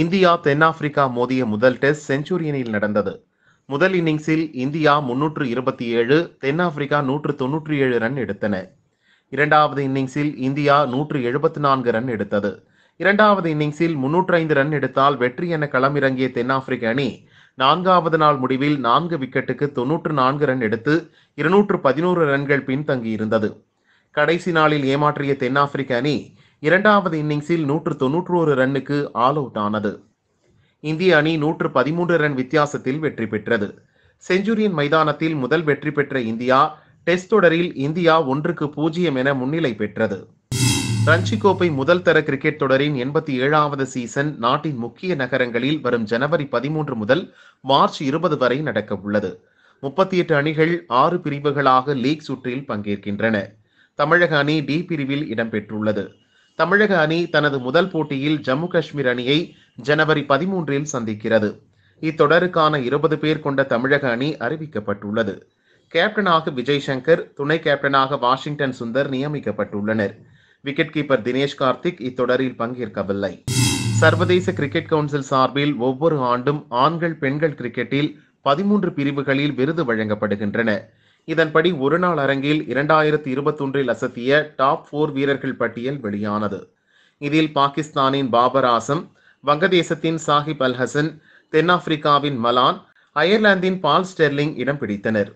India தென்னாப்பிரிக்கா மோதிய முதல் டெஸ்ட் செஞ்சுரியனில் நடந்தது முதல் இன்னிங்ஸில் இந்தியா முன்னூற்று இருபத்தி ஏழு தென்னாப்பிரிக்கா நூற்று தொன்னூற்றி ஏழு ரன் எடுத்தன இரண்டாவது இன்னிங்ஸில் இந்தியா நூற்று எழுபத்தி நான்கு ரன் எடுத்தது இரண்டாவது இன்னிங்ஸில் முன்னூற்று ஐந்து ரன் எடுத்தால் வெற்றி என களமிறங்கிய தென்னாப்பிரிக்க அணி நான்காவது நாள் முடிவில் நான்கு விக்கெட்டுக்கு தொன்னூற்று நான்கு ரன் எடுத்து இருநூற்று பதினோரு ரன்கள் பின்தங்கியிருந்தது கடைசி நாளில் ஏமாற்றிய தென்னாப்பிரிக்க அணி இரண்டாவது இன்னிங்ஸில் நூற்று தொன்னூற்று ஒரு ரன்னுக்கு ஆல் அவுட் ஆனது இந்திய அணி நூற்று பதிமூன்று ரன் வித்தியாசத்தில் வெற்றி பெற்றது செஞ்சுரியன் மைதானத்தில் முதல் வெற்றி பெற்ற இந்தியா டெஸ்ட் தொடரில் இந்தியா ஒன்றுக்கு பூஜ்ஜியம் என முன்னிலை பெற்றது ரஞ்சி கோப்பை முதல் தர கிரிக்கெட் தொடரின் எண்பத்தி ஏழாவது சீசன் நாட்டின் முக்கிய நகரங்களில் வரும் ஜனவரி பதிமூன்று முதல் மார்ச் இருபது வரை நடக்க உள்ளது முப்பத்தி எட்டு அணிகள் ஆறு பிரிவுகளாக லீக் சுற்றில் பங்கேற்கின்றன தமிழக அணி டி பிரிவில் இடம்பெற்றுள்ளது தமிழக அணி தனது முதல் போட்டியில் ஜம்மு காஷ்மீர் அணியை ஜனவரி பதிமூன்றில் சந்திக்கிறது இத்தொடருக்கான இருபது பேர் கொண்ட தமிழக அணி அறிவிக்கப்பட்டுள்ளது கேப்டனாக விஜய் சங்கர் துணை கேப்டனாக வாஷிங்டன் சுந்தர் நியமிக்கப்பட்டுள்ளனர் விக்கெட் கீப்பர் தினேஷ் கார்த்திக் இத்தொடரில் பங்கேற்கவில்லை சர்வதேச கிரிக்கெட் கவுன்சில் சார்பில் ஒவ்வொரு ஆண்டும் ஆண்கள் பெண்கள் கிரிக்கெட்டில் பதிமூன்று பிரிவுகளில் விருது வழங்கப்படுகின்றன இதன்படி ஒரு நாள் அரங்கில் இரண்டாயிரத்தி இருபத்தொன்றில் அசத்திய டாப் போர் வீரர்கள் பட்டியல் வெளியானது இதில் பாகிஸ்தானின் பாபர் ஆசம் வங்கதேசத்தின் சாஹிப் அல்ஹசன் தென்னாப்பிரிக்காவின் மலான் அயர்லாந்தின் பால் ஸ்டெர்லிங் இடம் பிடித்தனர்